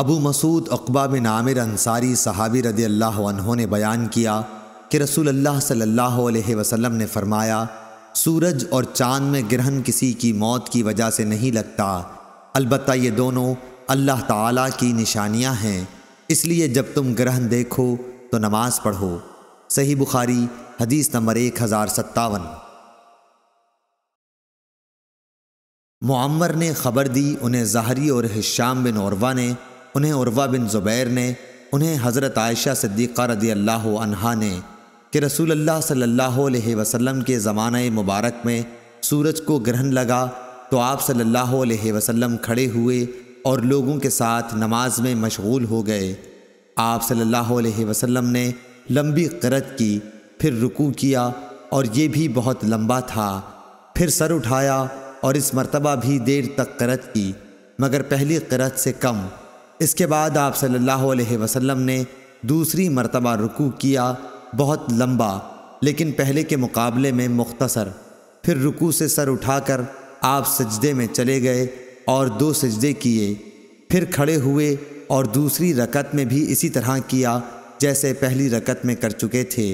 अबू मसूद अकबा बिन आमिर अंसारी सहाबी रदी अल्लाह ने बयान किया कि रसूल अल्लाह सल्लल्लाहु अलैहि वसल्लम ने फरमाया सूरज और चांद में ग्रहण किसी की मौत की वजह से नहीं लगता अलबत् ये दोनों अल्लाह ताला की निशानियाँ हैं इसलिए जब तुम ग्रहण देखो तो नमाज़ पढ़ो सही बुखारी हदीस नंबर एक हज़ार सत्तावन मुआमर ने खबर दी उन्हें जहरी और हिश्याम बिन औरवा ने उन्हें उर्वा बिन ज़ुबैर ने उन्हें हज़रत आयशा सिद्दीक़ा रदी अल्लाह अनहा ने कि रसूल अल्लाह सल्लल्लाहु अलैहि वसल्लम के ज़मान मुबारक में सूरज को ग्रहण लगा तो आप सल्लल्लाहु अलैहि वसल्लम खड़े हुए और लोगों के साथ नमाज में मशगूल हो गए आप सल्लल्लाहु अलैहि वसल्लम ने लंबी करत की फिर रुकू किया और ये भी बहुत लंबा था फिर सर उठाया और इस मरतबा भी देर तक करत की मगर पहली करत से कम इसके बाद आप सल्लल्लाहु अलैहि वसल्लम ने दूसरी मरतबा रुकू किया बहुत लंबा लेकिन पहले के मुकाबले में मुख्तसर फिर रुकू से सर उठाकर आप सजदे में चले गए और दो सजदे किए फिर खड़े हुए और दूसरी रकत में भी इसी तरह किया जैसे पहली रकत में कर चुके थे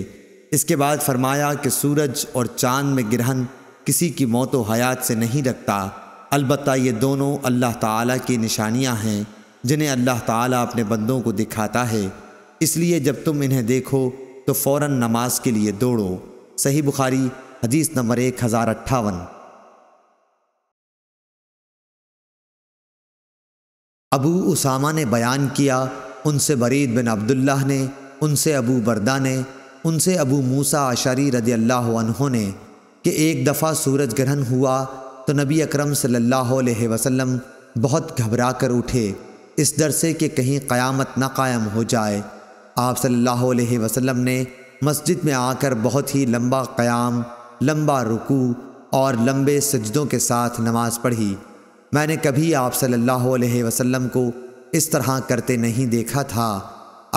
इसके बाद फरमाया कि सूरज और चांद में ग्रहण किसी की मौत व हयात से नहीं रखता अलबत् ये दोनों अल्लाह ताला की निशानियाँ हैं जिन्हें अल्लाह ताला अपने बंदों को दिखाता है इसलिए जब तुम इन्हें देखो तो फ़ौर नमाज के लिए दौड़ो सही बुखारी हदीस नंबर एक हज़ार अट्ठावन अबू उसामा ने बयान किया उनसे बरीद बिन अब्दुल्लाह ने उनसे अबू बरदा ने उनसे अबू मूसा आशारी रदी अल्लाह ने कि एक दफ़ा सूरज ग्रहण हुआ तो नबी अकरम सल्लल्लाहु अलैहि वसल्लम बहुत घबरा कर उठे इस डर से कि कहीं क़यामत न कायम हो जाए आप सल्लल्लाहु अलैहि वसल्लम ने मस्जिद में आकर बहुत ही लंबा क़याम लंबा रुकू और लंबे सजदों के साथ नमाज़ पढ़ी मैंने कभी आप सल्लल्लाहु अलैहि वसल्लम को इस तरह करते नहीं देखा था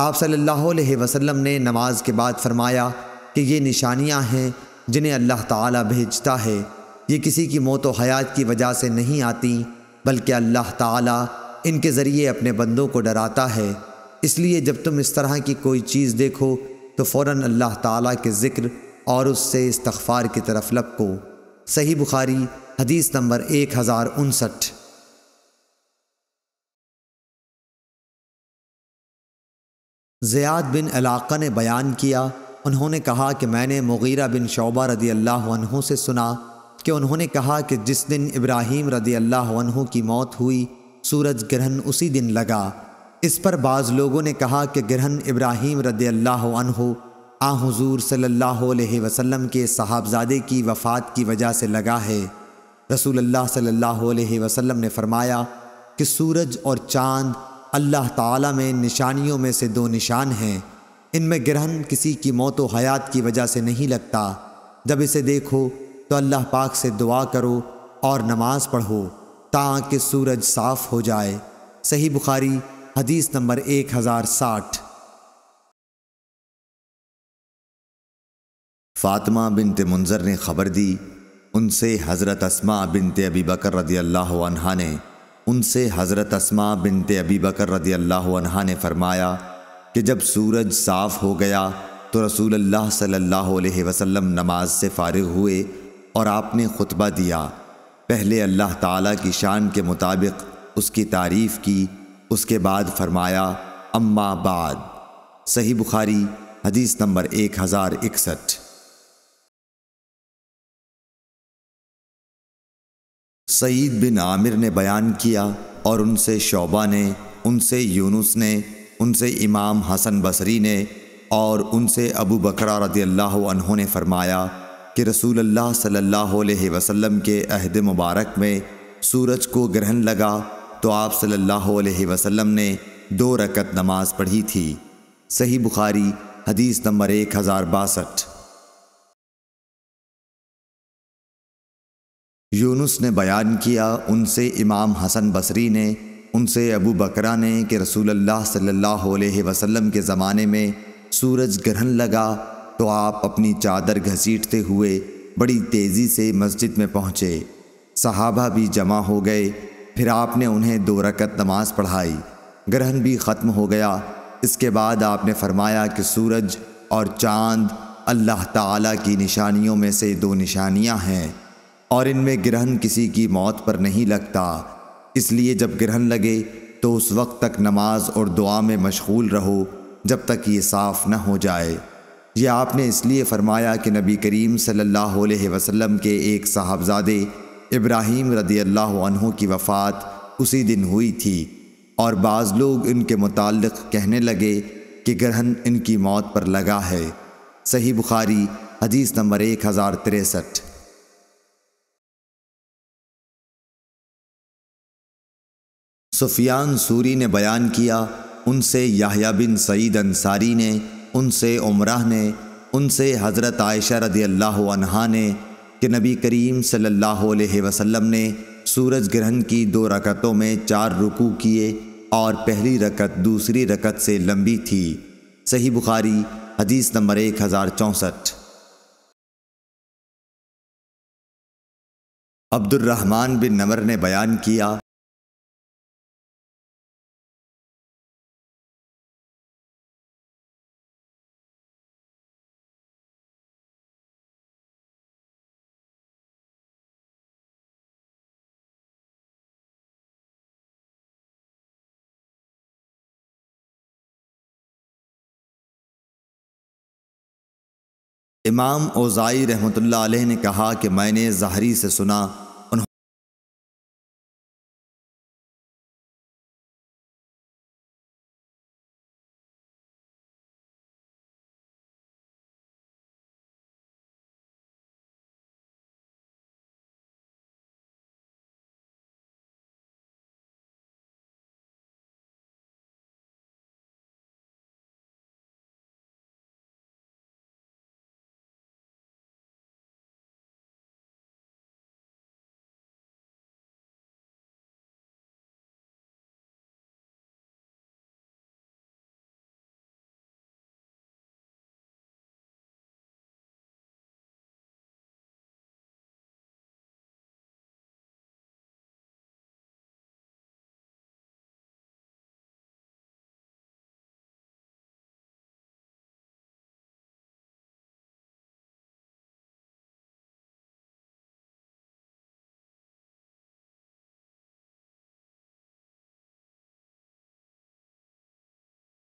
आप सल्लल्लाहु अलैहि वसल्लम ने नमाज के बाद फरमाया कि ये निशानियां हैं जिन्हें अल्लाह ताला भेजता है ये किसी की मौत व हयात की वजह से नहीं आती बल्कि अल्लाह ताला इनके ज़रिए अपने बंदों को डराता है इसलिए जब तुम इस तरह की कोई चीज़ देखो तो फ़ौर अल्लाह ताला के ज़िक्र और उससे इस्तफ़ार की तरफ लपको सही बुखारी हदीस नंबर एक हज़ार उनसठ ज़ियाद बिन अलाक़ा ने बयान किया उन्होंने कहा कि मैंने मुगीरा बिन शोबा रदी अल्लाह से सुना कि उन्होंने कहा कि जिस दिन इब्राहिम रदी अल्लाह की मौत हुई सूरज ग्रहण उसी दिन लगा इस पर बाज़ लोगों ने कहा कि ग्रहण इब्राहिम रद अल्लाह आ हजूर सल्ला वसलम के साहबजादे की वफ़ात की वजह से लगा है रसूल अल्लाह सल्ला वसम ने फरमाया कि सूरज और चाँद अल्लाह ताला में निशानियों में से दो निशान हैं इनमें ग्रहण किसी की मौत हयात की वजह से नहीं लगता जब इसे देखो तो अल्लाह पाक से दुआ करो और नमाज़ पढ़ो ताकि सूरज साफ हो जाए सही बुखारी हदीस नंबर एक हज़ार साठ फ़ातिमा बिनते मुंजर ने ख़बर दी उनसे हज़रत असमा बिनते अबी बकर रदी अल्लाह अनहा ने उनसे हज़रत असमा बिनते अबी बकर रदी अल्लाह अनहा ने फ़रमाया कि जब सूरज साफ़ हो गया तो रसूल अल्लाह सल्लल्लाहु अलैहि वसल्लम नमाज से फ़ारिग हुए और आपने खुतबा दिया पहले अल्लाह ताला की शान के मुताबिक उसकी तारीफ़ की उसके बाद फरमाया अम्मा बाद सही बुखारी हदीस नंबर एक हज़ार इकसठ सईद बिन आमिर ने बयान किया और उनसे शोबा ने उनसे यूनुस ने उनसे इमाम हसन बसरी ने और उनसे अबू बकरा रदी अल्लाह ने फरमाया कि रसूल अल्लाह सल्लल्लाहु अलैहि वसल्लम के अहद मुबारक में सूरज को ग्रहण लगा तो आप सल्लल्लाहु अलैहि वसल्लम ने दो रकत नमाज पढ़ी थी सही बुखारी हदीस नंबर एक हज़ार बासठ यूनुस ने बयान किया उनसे इमाम हसन बसरी ने उनसे अबू बकरा ने कि रसूल अल्लाह सल्लल्लाहु अलैहि वसल्लम के ज़माने में सूरज ग्रहण लगा तो आप अपनी चादर घसीटते हुए बड़ी तेज़ी से मस्जिद में पहुँचे सहाबा भी जमा हो गए फिर आपने उन्हें दो रकत नमाज पढ़ाई ग्रहण भी ख़त्म हो गया इसके बाद आपने फरमाया कि सूरज और चांद अल्लाह ताला की निशानियों में से दो निशानियां हैं और इनमें ग्रहण किसी की मौत पर नहीं लगता इसलिए जब ग्रहण लगे तो उस वक्त तक नमाज और दुआ में मशगूल रहो जब तक ये साफ़ न हो जाए यह आपने इसलिए फरमाया कि नबी करीम सल्लल्लाहु अलैहि वसल्लम के एक साहबजादे इब्राहिम रदी अल्लाह की वफ़ात उसी दिन हुई थी और बाज़ लोग इनके मुतक़ कहने लगे कि ग्रहण इनकी मौत पर लगा है सही बुखारी हदीस नंबर एक हज़ार तिरसठ सुफियान सूरी ने बयान किया उनसे याहिया बिन सईद अंसारी ने उनसे उमरा ने उनसे हज़रत आयशा रदी अल्लाह अनहा ने कि नबी करीम सल्लल्लाहु अलैहि वसल्लम ने सूरज ग्रहण की दो रकतों में चार रुकू किए और पहली रकत दूसरी रकत से लंबी थी सही बुखारी हदीस नंबर एक हज़ार चौंसठ अब्दुलरहमान बिन नमर ने बयान किया इमाम ओज़ाई रहमतुल्लाह अलैह ने कहा कि मैंने जहरी से सुना